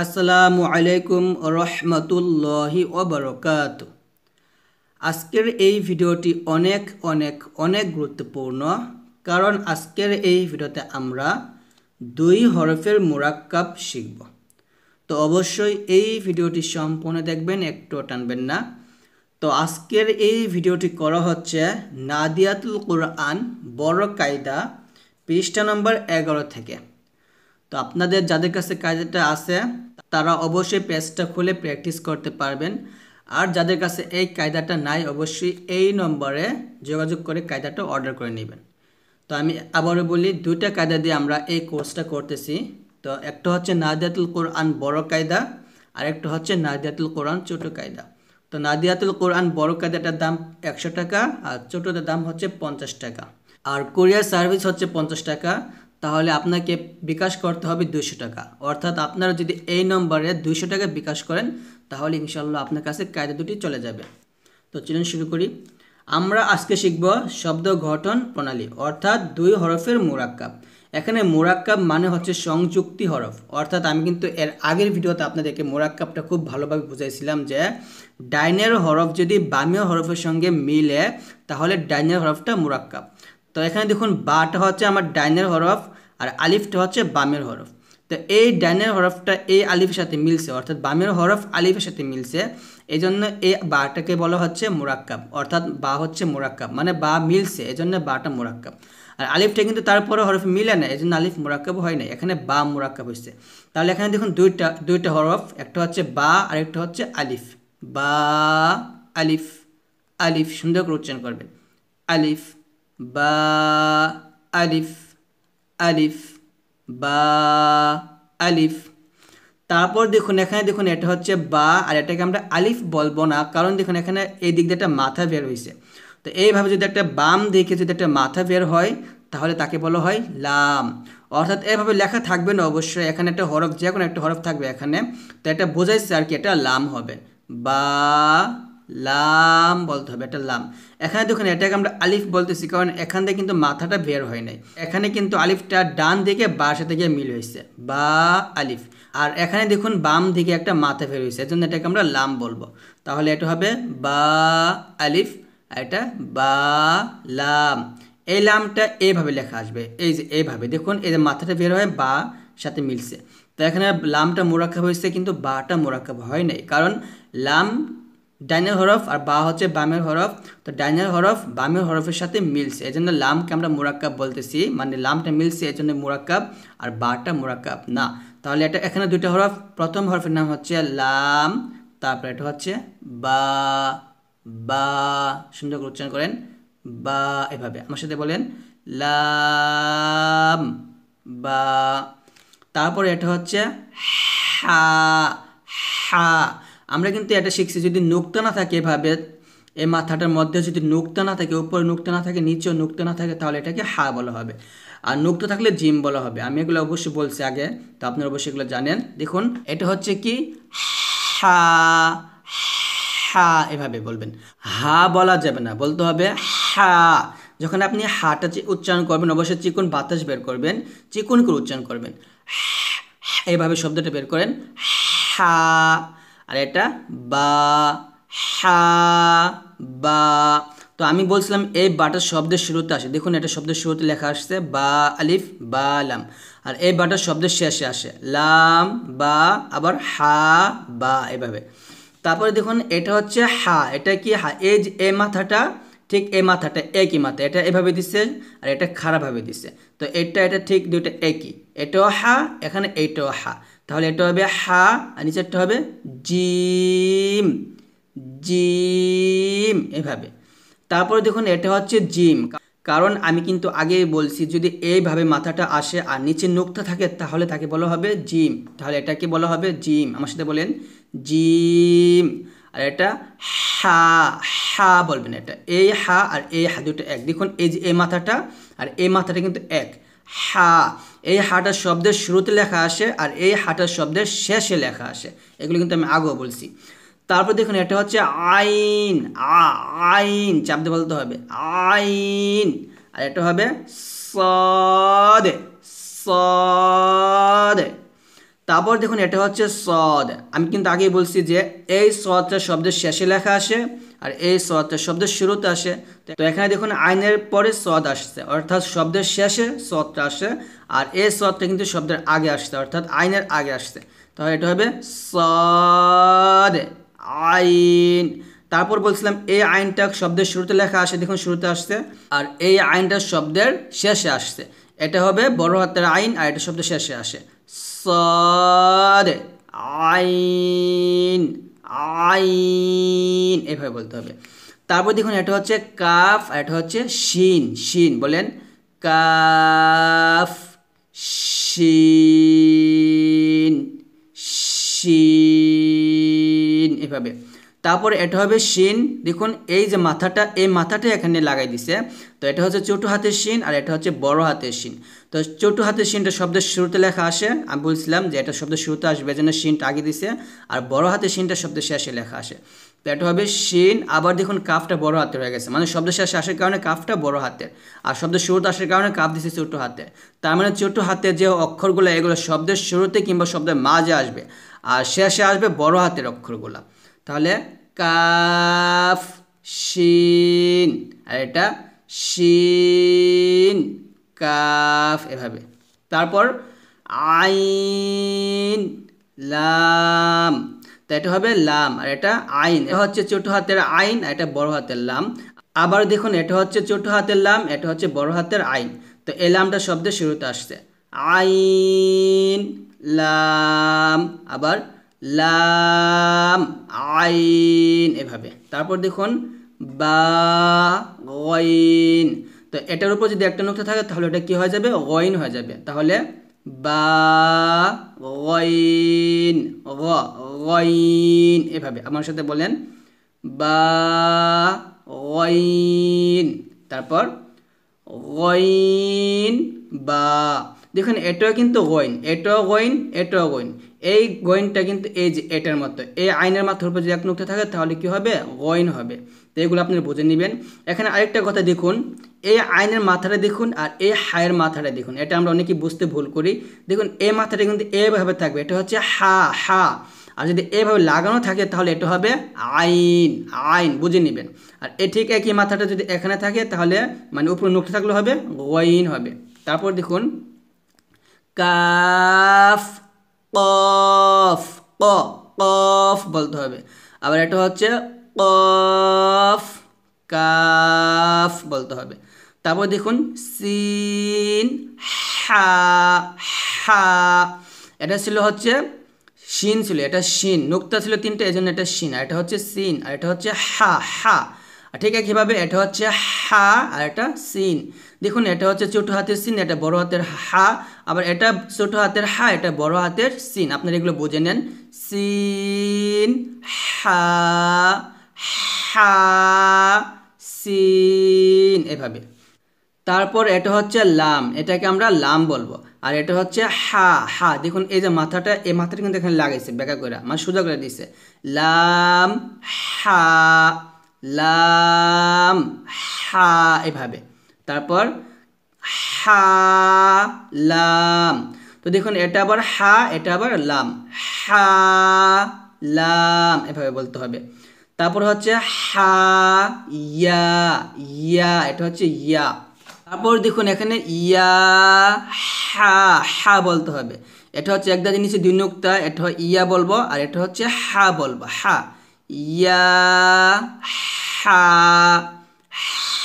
আসসালামু আলাইকুম রহমতুল্লাহি ওবরকাত আজকের এই ভিডিওটি অনেক অনেক অনেক গুরুত্বপূর্ণ কারণ আজকের এই ভিডিওতে আমরা দুই হরফের মোরাক্কাব শিখব তো অবশ্যই এই ভিডিওটি সম্পূর্ণ দেখবেন একটু টানবেন না তো আজকের এই ভিডিওটি করা হচ্ছে নাদিয়াতুল কোরআন বড় কায়দা পৃষ্ঠা নম্বর এগারো থেকে তো আপনাদের যাদের কাছে কাজটা আছে তারা অবশ্যই পেজটা খুলে প্র্যাকটিস করতে পারবেন আর যাদের কাছে এই কায়দাটা নাই অবশ্যই এই নম্বরে যোগাযোগ করে কায়দাটা অর্ডার করে নেবেন তো আমি আবারও বলি দুইটা কায়দা দিয়ে আমরা এই কোর্সটা করতেছি তো একটা হচ্ছে নাদিয়াতুল কোরআন বড় কায়দা আর একটা হচ্ছে নাদিয়াতুল কোরআন ছোটো কায়দা তো নাদিয়াতুল কোরআন বড় কায়দাটার দাম একশো টাকা আর ছোটোটার দাম হচ্ছে পঞ্চাশ টাকা আর কোরিয়ার সার্ভিস হচ্ছে পঞ্চাশ টাকা তাহলে আপনাকে বিকাশ করতে হবে দুশো টাকা অর্থাৎ আপনারা যদি এই নম্বরে দুশো টাকা বিকাশ করেন তাহলে ইনশাল্লাহ আপনার কাছে কায়দা দুটি চলে যাবে তো চলুন শুরু করি আমরা আজকে শিখব শব্দ গঠন প্রণালী অর্থাৎ দুই হরফের মোরাক্কাব এখানে মোরাক্কাব মানে হচ্ছে সংযুক্তি হরফ অর্থাৎ আমি কিন্তু এর আগের ভিডিওতে আপনাদেরকে মোরাক্কাবটা খুব ভালোভাবে বুঝাইছিলাম যে ডাইনের হরফ যদি বামীয় হরফের সঙ্গে মিলে তাহলে ডাইনের হরফটা মোরাক্কাব তো এখানে দেখুন বাটা হচ্ছে আমার ডাইনের হরফ আর আলিফটা হচ্ছে বামের হরফ তো এই ডাইনের হরফটা এই আলিফের সাথে মিলছে অর্থাৎ বামের হরফ আলিফের সাথে মিলছে এই জন্য এই বাটাকে বলা হচ্ছে মোরাক্কাব অর্থাৎ বা হচ্ছে মোরাক্কাব মানে বা মিলছে এই জন্য বাটা মোরাক্কাব আর আলিফটা কিন্তু তারপরে হরফ মিলে না এই জন্য আলিফ মোরাক্কাব হয় না এখানে বা মোরাক্কাব হয়েছে তাহলে এখানে দেখুন দুইটা দুইটা হরফ একটা হচ্ছে বা আর একটা হচ্ছে আলিফ বা আলিফ আলিফ সুন্দর করে উচ্চারণ করবেন আলিফ বা আলিফ আলিফ বা আলিফ তারপর দেখুন এখানে দেখুন এটা হচ্ছে বা আর এটাকে আমরা আলিফ বলবো না কারণ দেখুন এখানে এই দিক দিয়ে একটা মাথা বের হয়েছে তো এইভাবে যদি একটা বাম দিকে যদি একটা মাথা বের হয় তাহলে তাকে বলা হয় লাম অর্থাৎ এভাবে লেখা থাকবে না অবশ্যই এখানে একটা হরফ যে কোনো একটা হরফ থাকবে এখানে তো এটা বোঝাইছে আর কি এটা লাম হবে বা লাম বলতে হবে এটা লাম এখানে দেখুন এটাকে আমরা আলিফ বলতেছি কারণ এখান থেকে কিন্তু মাথাটা বের হয় নাই এখানে কিন্তু আলিফটা ডান দিকে বার সাথে গিয়ে মিল হয়েছে বা আলিফ আর এখানে দেখুন বাম দিকে একটা মাথা ফের হয়েছে এজন্য এটাকে আমরা লাম বলবো তাহলে এটা হবে বা আলিফ আর এটা বা লাম এই লামটা এইভাবে লেখা আসবে এই যে এইভাবে দেখুন এই যে মাথাটা বের হয় বা সাথে মিলছে তো এখানে লামটা মোরাক্কাব হয়েছে কিন্তু বাটা মোরাক্কাব হয় নাই কারণ লাম ডাইনের হরফ আর বা হচ্ছে বামের হরফ তো ডাইনের হরফ বামের হরফের সাথে মিলছে এই জন্য লামকে আমরা মুরাক্কাব বলতেছি মানে লামটা মিলছে এই জন্য মুরাক্কাব আর বাটা মুরাক্কাব না তাহলে এটা এখানে দুইটা হরফ প্রথম হরফের নাম হচ্ছে লাম তারপরে এটা হচ্ছে বা বা সুন্দর করে উচ্চারণ করেন বা এভাবে আমার সাথে বলেন লাম বা তারপরে এটা হচ্ছে হা হা আমরা কিন্তু এটা শিখছি যদি নুক্তা না থাকে এভাবে এই মাথাটার মধ্যে যদি নুক্তা না থাকে উপরে নোক্তা না থাকে নিচেও নুক্তা না থাকে তাহলে এটাকে হা বলা হবে আর নোক্তা থাকলে জিম বলা হবে আমি এগুলো অবশ্যই বলছি আগে তো আপনারা অবশ্যই এগুলো জানেন দেখুন এটা হচ্ছে কি হা হা এভাবে বলবেন হা বলা যাবে না বলতে হবে হা যখন আপনি হাটা উচ্চারণ করবেন অবশ্যই চিকন বাতাস বের করবেন চিকন করে উচ্চারণ করবেন এভাবে শব্দটা বের করেন হা আর এটা বা হা বা তো আমি বলছিলাম এই বাটা শব্দের শুরুতে আসে দেখুন এটা শব্দের শুরুতে লেখা আসছে বা আলিফ বা লাম আর এই বাটা শব্দের শেষে আসে লাম বা আবার হা বা এভাবে তারপরে দেখুন এটা হচ্ছে হা এটা কি হা এই এ মাথাটা ঠিক এ মাথাটা একই মাথা এটা এভাবে দিছে আর এটা খারাপভাবে দিছে তো এটা এটা ঠিক দুইটা একই এটাও হা এখানে এইটাও হা তাহলে এটা হবে হা আর নিচেরটা হবে জিম জিম এভাবে তারপর দেখুন এটা হচ্ছে জিম কারণ আমি কিন্তু আগে বলছি যদি এইভাবে মাথাটা আসে আর নিচে নোকটা থাকে তাহলে তাকে বলা হবে জিম তাহলে এটাকে বলা হবে জিম আমার সাথে বলেন জিম আর এটা হা হা বলবেন এটা এই হা আর এই হা দুটো এক দেখুন এই যে এই মাথাটা আর এই মাথাটা কিন্তু এক হা এই হাটার শব্দের শুরুতে লেখা আসে আর এই হাটার শব্দের শেষে লেখা আসে এগুলো কিন্তু আমি আগেও বলছি তারপর দেখুন এটা হচ্ছে আইন আইন চাপতে বলতে হবে আইন আর এটা হবে সদ সদ তারপর দেখুন এটা হচ্ছে সদ আমি কিন্তু আগেই বলছি যে এই সদটা শব্দের শেষে লেখা আসে আর এই সদটা শব্দের শুরুতে আসে তো এখানে দেখুন আইনের পরে সদ আসছে অর্থাৎ শব্দের শেষে সদটা আসে আর এই সদটা কিন্তু শব্দের আগে আসছে অর্থাৎ আইনের আগে আসছে তাহলে এটা হবে সদ আইন তারপর বলছিলাম এই আইনটা শব্দের শুরুতে লেখা আসে দেখুন শুরুতে আসছে আর এই আইনটা শব্দের শেষে আসছে এটা হবে বড় হাতের আইন আর এটা শব্দের শেষে আসে সদ আইন আইন এভাবে বলতে হবে তারপর দেখুন এটা হচ্ছে কাফ আর এটা হচ্ছে শিন শিন বলেন কাফ শিন শিন এভাবে তারপর এটা হবে শিন দেখুন এই যে মাথাটা এই মাথাটা এখানে লাগাই দিছে তো এটা হচ্ছে ছোটো হাতের শিন আর এটা হচ্ছে বড় হাতের শিন তো ছোটো হাতের শিনটা শব্দের শুরুতে লেখা আসে আমি বলছিলাম যে এটা শব্দের শুরুতে আসবে যেন শিনটা আগে দিছে আর বড় হাতের শিনটা শব্দের শেষে লেখা আসে তো এটা হবে শিন আবার দেখুন কাফটা বড় হাতের হয়ে গেছে মানে শব্দের শেষে আসার কারণে কাফটা বড় হাতের আর শব্দের শুরুতে আসার কারণে কাফ দিছে ছোটো হাতে তার মানে ছোটো হাতে যে অক্ষরগুলো এগুলো শব্দের শুরুতে কিংবা শব্দের মাঝে আসবে আর শেষে আসবে বড় হাতের অক্ষরগুলো তাহলে কাফ শিন আর এটা শিন কাফ এভাবে তারপর আইন লাম তা এটা হবে লাম আর এটা আইন এটা হচ্ছে ছোট হাতের আইন আর এটা বড় হাতের লাম আবার দেখুন এটা হচ্ছে ছোট হাতের লাম এটা হচ্ছে বড় হাতের আইন তো এ লামটা শব্দের শুরুতে আসছে আইন লাম আবার লাম আইন এভাবে তারপর দেখুন বা গইন তো এটার উপর যদি একটা নকশা থাকে তাহলে এটা কী হয়ে যাবে ওয়াইন হয়ে যাবে তাহলে বা গইন ওয়াইন এভাবে আমার সাথে বলেন বা গইন তারপর ওয়াইন বা দেখুন এটাও কিন্তু গয়েন এটাও গোয়েন এটাও গোয়েন এই গোয়েনটা কিন্তু এই যে এটার মতো এই আইনের মাথার উপর যদি এক নুক্ত থাকে তাহলে কি হবে গোয়েন হবে তো এগুলো আপনি বুঝে নেবেন এখানে আরেকটা কথা দেখুন এই আইনের মাথাটা দেখুন আর এই হায়ের মাথাটা দেখুন এটা আমরা অনেকেই বুঝতে ভুল করি দেখুন এই মাথাটা কিন্তু এভাবে থাকবে এটা হচ্ছে হা হা আর যদি এভাবে লাগানো থাকে তাহলে এটা হবে আইন আইন বুঝে নেবেন আর এ ঠিক একই মাথাটা যদি এখানে থাকে তাহলে মানে উপরে নুক্ত থাকলে হবে গইন হবে তারপর দেখুন কাফ কফ ক কফ বলতে হবে আবার এটা হচ্ছে কফ কাফ বলতে হবে তারপর দেখুন সিন হা হা এটা ছিল হচ্ছে সিন ছিল এটা শিন নুক্তা ছিল তিনটে এই জন্য এটা সিন আর এটা হচ্ছে সিন আর এটা হচ্ছে হা হা ঠিক আছে কীভাবে এটা হচ্ছে হা আর এটা সিন দেখুন এটা হচ্ছে ছোট হাতের সিন এটা বড় হাতের হা আবার এটা ছোট হাতের হা এটা বড় হাতের সিন আপনারা এগুলো বুঝে নেন সিন হা হা সিন এভাবে তারপর এটা হচ্ছে লাম এটাকে আমরা লাম বলবো আর এটা হচ্ছে হা হা দেখুন এই যে মাথাটা এই মাথাটা কিন্তু এখানে লাগাইছে বেকা করে মানে সোজা করে দিছে লাম হা লাম হা এভাবে তারপর হা লাম তো দেখুন এটা আবার হা এটা আবার লাম হা লাম এভাবে বলতে হবে তারপর হচ্ছে হা ইয়া ইয়া এটা হচ্ছে ইয়া তারপর দেখুন এখানে ইয়া হা হা বলতে হবে এটা হচ্ছে একদা জিনিস দুই নোক্তা এটা ইয়া বলবো আর এটা হচ্ছে হা বলবো হা ইয়া হা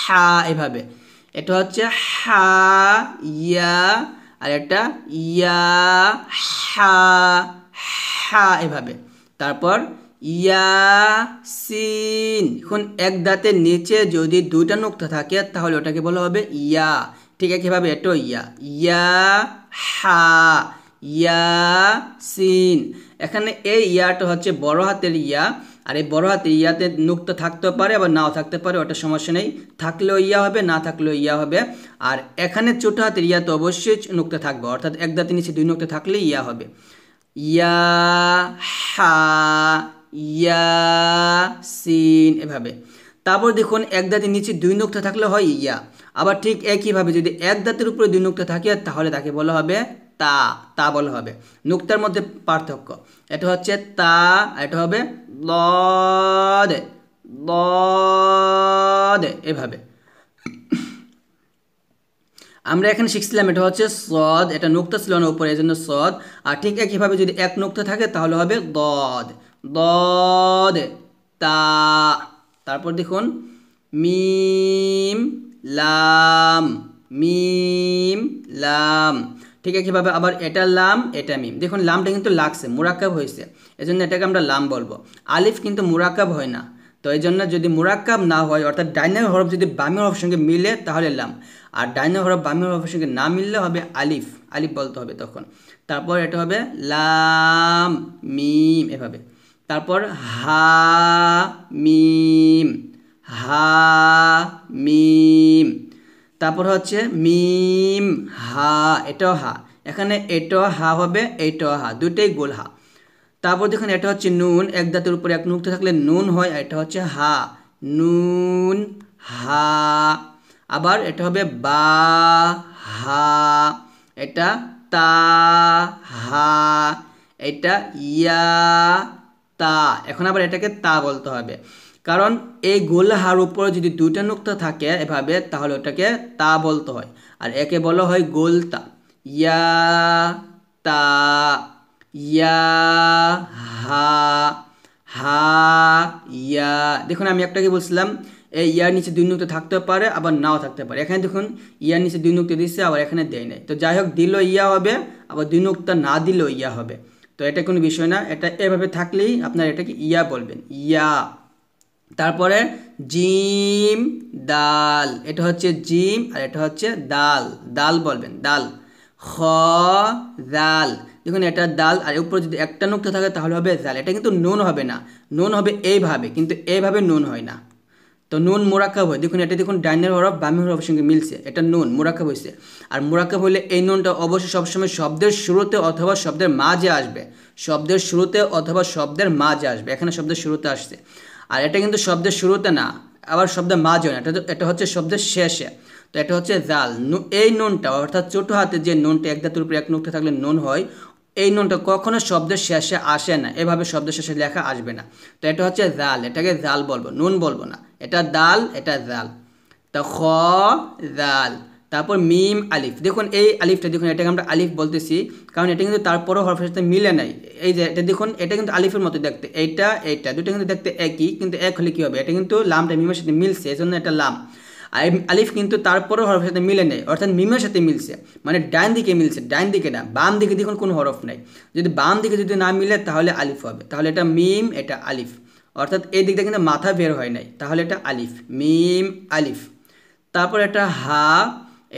হা এভাবে এটা হচ্ছে হা ইয়া আর একটা ইয়া হা হা এভাবে তারপর ইয়া সিন এখন এক দাঁতের নিচে যদি দুইটা নোক্তা থাকে তাহলে ওটাকে বলা হবে ইয়া ঠিক আছে এভাবে এটো ইয়া ইয়া হা ইয়া সিন এখানে এই ইয়াটা হচ্ছে বড় হাতের ইয়া আর এই বড় হাতে ইয়াতে নুক্ত থাকতেও পারে আবার নাও থাকতে পারে ওটা সমস্যা নেই থাকলেও ইয়া হবে না থাকলেও ইয়া হবে আর এখানে ছোটো হাতের ইয়াতে অবশ্যই নুক্ত থাকবে অর্থাৎ একদা তিনি সে দুই নুক্ত থাকলে ইয়া হবে ইয়া হা ইয়া সিন এভাবে তারপর দেখুন এক দাঁতের নিচে দুই নোক্তা থাকলে হয় ইয়া আবার ঠিক একইভাবে যদি এক দাঁতের উপরে দুই নোক্তা থাকে তাহলে তাকে বলা হবে তা তা বলা হবে নুক্তার মধ্যে পার্থক্য এটা হচ্ছে তা এটা হবে লদে দে এভাবে আমরা এখানে শিখছিলাম এটা হচ্ছে সদ এটা নুক্তা ছিল না উপরে এই জন্য সদ আর ঠিক একইভাবে যদি এক নুক্ত থাকে তাহলে হবে দদ দদ তা তারপর দেখুন মিম লাম মিম লাম ঠিক একইভাবে আবার এটা লাম এটা মিম দেখুন লামটা কিন্তু লাগছে মুরাক্কাব হয়েছে এই জন্য এটাকে আমরা লাম বলবো আলিফ কিন্তু মুরাক্কাব হয় না তো এই জন্য যদি মুরাক্কাব না হয় অর্থাৎ ডাইনার হরফ যদি বামের হরফের সঙ্গে মিলে তাহলে লাম আর ডাইনার হরফ বামের হরফের সঙ্গে না মিললে হবে আলিফ আলিফ বলতে হবে তখন তারপর এটা হবে লাম মিম এভাবে তারপর হা মিম হা মিম তারপর হচ্ছে মিম হা এটাও হা এখানে এটাও হা হবে এইটাও হা দুটোই গোল হা তারপর দেখুন এটা হচ্ছে নুন এক দাঁতের উপরে এক নুক্ত থাকলে নুন হয় এটা হচ্ছে হা নুন হা আবার এটা হবে বা হা এটা তা হা এটা ইয়া তা এখন আবার এটাকে তা বলতে হবে কারণ এই গোলহার উপরে যদি দুইটা নুক্তা থাকে এভাবে তাহলে ওটাকে তা বলতে হয় আর একে বলা হয় গোলতা ইয়া তা ইয়া হা হা ইয়া দেখুন আমি একটাকে বলছিলাম এই ইয়ার নিচে দুই নুক্তা থাকতে পারে আবার নাও থাকতে পারে এখানে দেখুন ইয়ার নিচে দুই নুক্তা দিচ্ছে আবার এখানে দেয় নাই তো যাই হোক দিল ইয়া হবে আবার দুই নুক্তা না দিলেও ইয়া হবে তো এটা কোনো বিষয় না এটা এভাবে থাকলেই আপনার এটাকে ইয়া বলবেন ইয়া তারপরে জিম দাল এটা হচ্ছে জিম আর এটা হচ্ছে দাল দাল বলবেন দাল খ জাল দেখুন এটা দাল আর উপরে যদি একটা নুক্ত থাকে তাহলে হবে জাল এটা কিন্তু নুন হবে না নুন হবে এইভাবে কিন্তু এইভাবে নুন হয় না তো নুন মোরাক্কাব হয় দেখুন এটা দেখুন ডাইনের হরব বামি হরফের সঙ্গে মিলছে এটা নুন মোরাক্কাব হয়েছে আর মোরাক্কাব হলে এই নুনটা অবশ্যই সবসময় শব্দের শুরুতে অথবা শব্দের মাঝে আসবে শব্দের শুরুতে অথবা শব্দের মাঝে আসবে এখানে শব্দের শুরুতে আসছে আর এটা কিন্তু শব্দের শুরুতে না আবার শব্দের মাঝে না এটা এটা হচ্ছে শব্দের শেষে তো এটা হচ্ছে জাল এই নুনটা অর্থাৎ ছোটো হাতে যে নুনটা এক দাতুর উপরে এক নুকটা থাকলে নুন হয় এই নুনটা কখনো শব্দের শেষে আসে না এভাবে শব্দের শেষে লেখা আসবে না তো এটা হচ্ছে জাল এটাকে জাল বলবো নুন বলবো না এটা দাল এটা জাল তো খ জাল তারপর মিম আলিফ দেখুন এই আলিফটা দেখুন এটাকে আমরা আলিফ বলতেছি কারণ এটা কিন্তু তারপরও হরফের সাথে মিলে নাই এই যে এটা দেখুন এটা কিন্তু আলিফের মতো দেখতে এইটা এইটা দুটো কিন্তু দেখতে একই কিন্তু এক হলে কী হবে এটা কিন্তু লামটা মিমের সাথে মিলছে এই জন্য এটা লাম আলিফ কিন্তু তারপরও হরফের সাথে মিলে নেই অর্থাৎ মিমের সাথে মিলছে মানে ডান দিকে মিলছে ডান দিকে না বাম দিকে দেখুন কোনো হরফ নাই যদি বাম দিকে যদি না মিলে তাহলে আলিফ হবে তাহলে এটা মিম এটা আলিফ অর্থাৎ এই দিকটা কিন্তু মাথা বের হয় নাই তাহলে এটা আলিফ মিম আলিফ তারপর এটা হা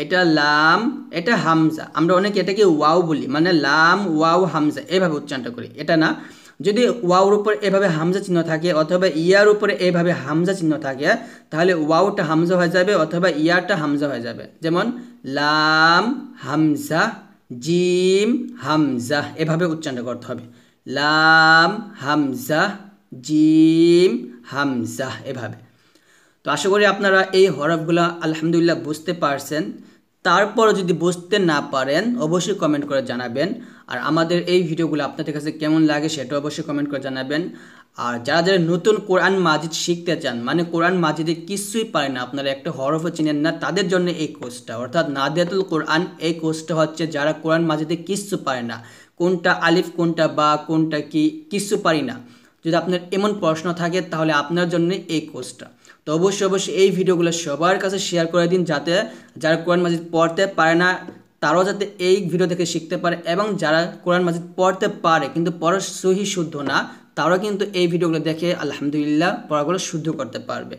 এটা লাম এটা হামজা আমরা অনেকে এটাকে ওয়াও বলি মানে লাম ওয়াও হামজা এভাবে উচ্চারণটা করি এটা না যদি ওয়াওর উপর এভাবে হামজা চিহ্ন থাকে অথবা ইয়ার উপরে এভাবে হামজা চিহ্ন থাকে তাহলে ওয়াওটা হামজা হয়ে যাবে অথবা ইয়ারটা হামজা হয়ে যাবে যেমন লাম হামজা জিম হামজা এভাবে উচ্চারণ করতে হবে লাম হামজা জিম হামজা এভাবে আশা করি আপনারা এই হরফগুলো আলহামদুলিল্লাহ বুঝতে পারছেন তারপরও যদি বুঝতে না পারেন অবশ্যই কমেন্ট করে জানাবেন আর আমাদের এই ভিডিওগুলো আপনাদের কাছে কেমন লাগে সেটা অবশ্যই কমেন্ট করে জানাবেন আর যারা যারা নতুন কোরআন মাজিদ শিখতে চান মানে কোরআন মাজিদে কিছুই পারে না আপনারা একটা হরফও চিনেন না তাদের জন্য এই কোর্সটা অর্থাৎ নাদিয়াতুল কোরআন এই কোর্সটা হচ্ছে যারা কোরআন মাজিদে কিচ্ছু পারে না কোনটা আলিফ কোনটা বা কোনটা কি কিচ্ছু পারি না যদি আপনার এমন প্রশ্ন থাকে তাহলে আপনার জন্য এই কোর্সটা তো অবশ্যই অবশ্যই এই ভিডিওগুলো সবার কাছে শেয়ার করে দিন যাতে যারা কোরআন মাজিদ পড়তে পারে না তারাও যাতে এই ভিডিও থেকে শিখতে পারে এবং যারা কোরআন মাজিদ পড়তে পারে কিন্তু পড়ার সহি শুদ্ধ না তারাও কিন্তু এই ভিডিওগুলো দেখে আলহামদুলিল্লাহ পড়াগুলো শুদ্ধ করতে পারবে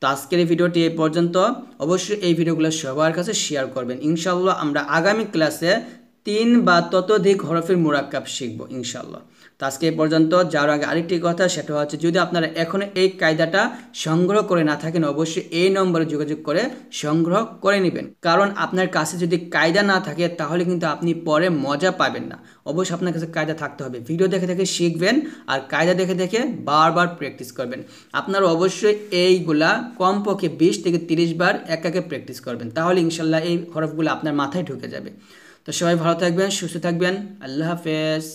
তো আজকের এই ভিডিওটি এই পর্যন্ত অবশ্যই এই ভিডিওগুলো সবার কাছে শেয়ার করবেন ইনশাল্লাহ আমরা আগামী ক্লাসে তিন বা ততোধিক হরফের মোরাক্কাব শিখব ইনশাল্লাহ তো আজকে এই পর্যন্ত যাওয়ার আগে আরেকটি কথা সেটা হচ্ছে যদি আপনারা এখনও এই কায়দাটা সংগ্রহ করে না থাকেন অবশ্যই এই নম্বরে যোগাযোগ করে সংগ্রহ করে নেবেন কারণ আপনার কাছে যদি কায়দা না থাকে তাহলে কিন্তু আপনি পরে মজা পাবেন না অবশ্যই আপনার কাছে কায়দা থাকতে হবে ভিডিও দেখে দেখে শিখবেন আর কায়দা দেখে দেখে বারবার প্র্যাকটিস করবেন আপনারা অবশ্যই এইগুলা কমপক্ষে বিশ থেকে তিরিশ বার একাকে প্র্যাকটিস করবেন তাহলে ইনশাল্লাহ এই হরফগুলো আপনার মাথায় ঢুকে যাবে তো সবাই ভালো থাকবেন সুস্থ থাকবেন আল্লাহ হাফেজ